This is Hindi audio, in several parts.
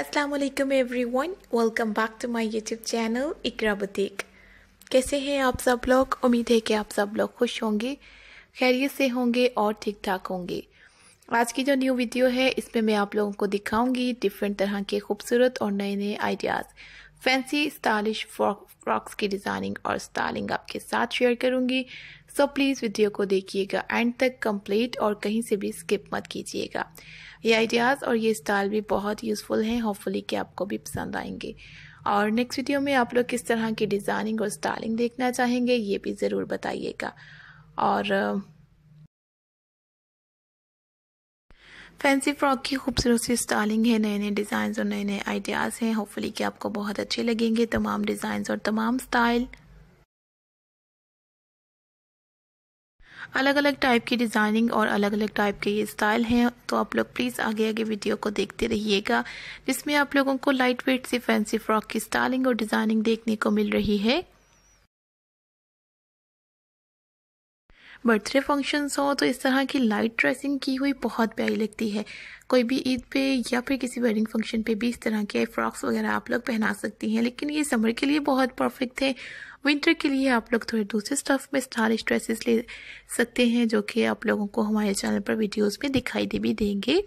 Aslam every one welcome back to my YouTube channel Iqra boutique कैसे हैं आप सब लोग उम्मीद है कि आप सब लोग खुश होंगे खैरियत से होंगे और ठीक ठाक होंगे आज की जो न्यू वीडियो है इसमें मैं आप लोगों को दिखाऊंगी डिफरेंट तरह के खूबसूरत और नए नए आइडियाज़ फैंसी स्टाइलिश फ्रॉक्स की डिज़ाइनिंग और स्टाइलिंग आपके साथ शेयर करूंगी सो प्लीज़ वीडियो को देखिएगा एंड तक कंप्लीट और कहीं से भी स्किप मत कीजिएगा ये आइडियाज़ और ये स्टाइल भी बहुत यूज़फुल हैं होपफुली कि आपको भी पसंद आएंगे और नेक्स्ट वीडियो में आप लोग किस तरह की डिज़ाइनिंग और स्टाइलिंग देखना चाहेंगे ये भी ज़रूर बताइएगा और फैंसी फ्रॉक की खूबसूरत सी स्टाइलिंग है नए नए डिजाइन और नए नए आइडियाज़ हैं होपफुली कि आपको बहुत अच्छे लगेंगे तमाम डिजाइन और तमाम स्टाइल अलग अलग टाइप की डिज़ाइनिंग और अलग अलग टाइप के ये स्टाइल हैं तो आप लोग प्लीज़ आगे आगे वीडियो को देखते रहिएगा जिसमें आप लोगों को लाइट वेट से फैंसी फ्रॉक की स्टाइलिंग और डिज़ाइनिंग देखने को मिल रही है बर्थडे फंक्शंस हो तो इस तरह की लाइट ड्रेसिंग की हुई बहुत प्यारी लगती है कोई भी ईद पे या फिर किसी वेडिंग फंक्शन पे भी इस तरह के फ्रॉक्स वगैरह आप लोग पहना सकती हैं लेकिन ये समर के लिए बहुत परफेक्ट है विंटर के लिए आप लोग थोड़े दूसरे स्टफ में स्टाइलिश ड्रेसेस ले सकते हैं जो कि आप लोगों को हमारे चैनल पर वीडियोज़ में दिखाई दे भी देंगे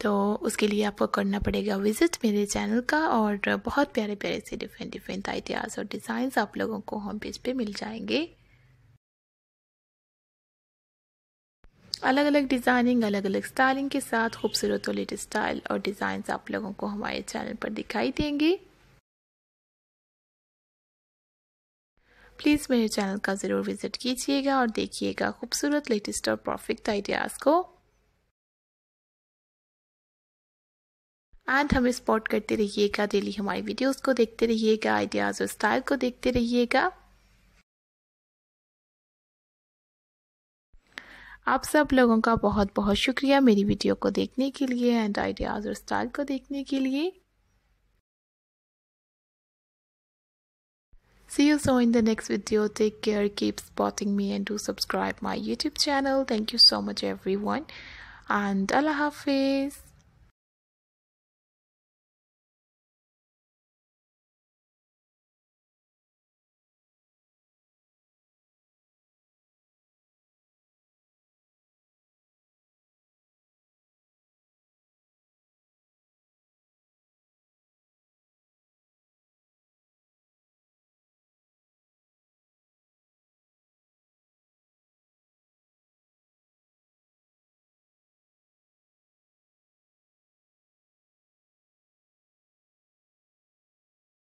तो उसके लिए आपको करना पड़ेगा विजिट मेरे चैनल का और बहुत प्यारे प्यारे से डिफरेंट डिफरेंट आइडियाज़ और डिज़ाइंस आप लोगों को होम पेज पे मिल जाएंगे अलग अलग डिज़ाइनिंग अलग अलग स्टाइलिंग के साथ खूबसूरत और लेटेस्ट स्टाइल और डिज़ाइंस आप लोगों को हमारे चैनल पर दिखाई देंगे प्लीज़ मेरे चैनल का ज़रूर विज़िट कीजिएगा और देखिएगा खूबसूरत लेटेस्ट और परफेक्ट आइडियाज़ को एंड हमें सपोर्ट करते रहिएगा डेली हमारी वीडियोस को देखते रहिएगा आइडियाज़ और स्टाइल को देखते रहिएगा आप सब लोगों का बहुत बहुत शुक्रिया मेरी वीडियो को देखने के लिए एंड आइडियाज़ और स्टाइल को देखने के लिए See you so in the next video. Take care, keep spotting me and do subscribe my YouTube channel. Thank you so much everyone and Allah Hafiz.